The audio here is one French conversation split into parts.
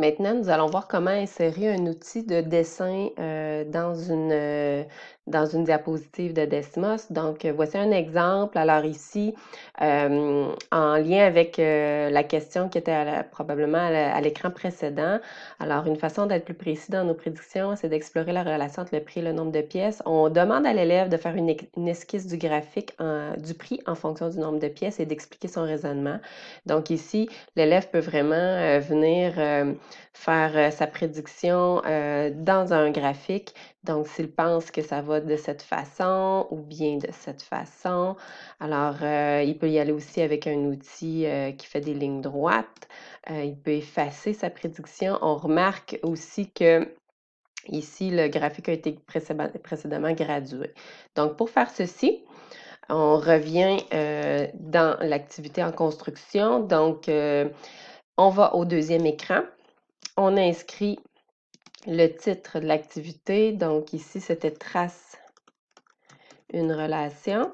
Maintenant, nous allons voir comment insérer un outil de dessin euh, dans une, euh, dans une diapositive de Desmos. Donc, euh, voici un exemple. Alors ici, euh, en lien avec euh, la question qui était probablement à l'écran précédent. Alors, une façon d'être plus précis dans nos prédictions, c'est d'explorer la relation entre le prix et le nombre de pièces. On demande à l'élève de faire une, esquisse du graphique du prix en fonction du nombre de pièces et d'expliquer son raisonnement. Donc ici, l'élève peut vraiment venir faire sa prédiction dans un graphique. Donc, s'il pense que ça va de cette façon ou bien de cette façon. Alors, euh, il peut y aller aussi avec un outil euh, qui fait des lignes droites. Euh, il peut effacer sa prédiction. On remarque aussi que ici, le graphique a été précédemment gradué. Donc, pour faire ceci, on revient dans l'activité en construction. Donc, on va au deuxième écran. On inscrit le titre de l'activité. Donc ici, c'était trace une relation.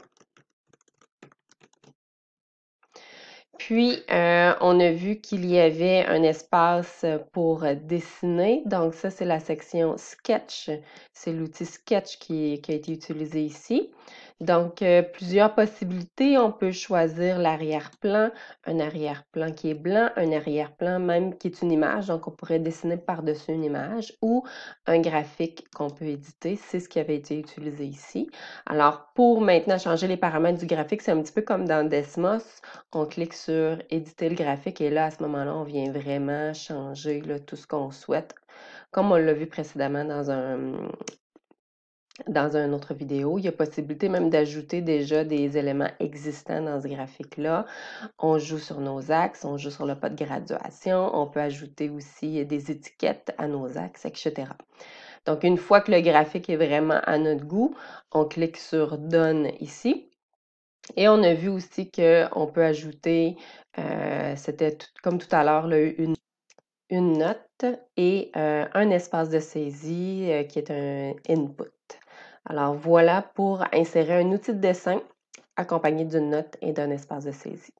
Puis, euh, on a vu qu'il y avait un espace pour dessiner. Donc, ça, c'est la section Sketch. C'est l'outil Sketch qui, a été utilisé ici. Donc, euh, plusieurs possibilités. On peut choisir l'arrière-plan, un arrière-plan qui est blanc, un arrière-plan même qui est une image. Donc, on pourrait dessiner par-dessus une image ou un graphique qu'on peut éditer. C'est ce qui avait été utilisé ici. Alors, pour maintenant changer les paramètres du graphique, c'est un petit peu comme dans Desmos. On clique sur éditer le graphique et là, à ce moment-là, on vient vraiment changer tout ce qu'on souhaite comme on l'a vu précédemment dans un, dans une autre vidéo. Il y a possibilité même d'ajouter déjà des éléments existants dans ce graphique-là. On joue sur nos axes, on joue sur le pas de graduation, on peut ajouter aussi des étiquettes à nos axes, etc. Donc, une fois que le graphique est vraiment à notre goût, on clique sur Donne ici. Et on a vu aussi qu'on peut ajouter, euh, c'était comme tout à l'heure, une une note et euh, un espace de saisie euh, qui est un input. Alors voilà pour insérer un outil de dessin accompagné d'une note et d'un espace de saisie.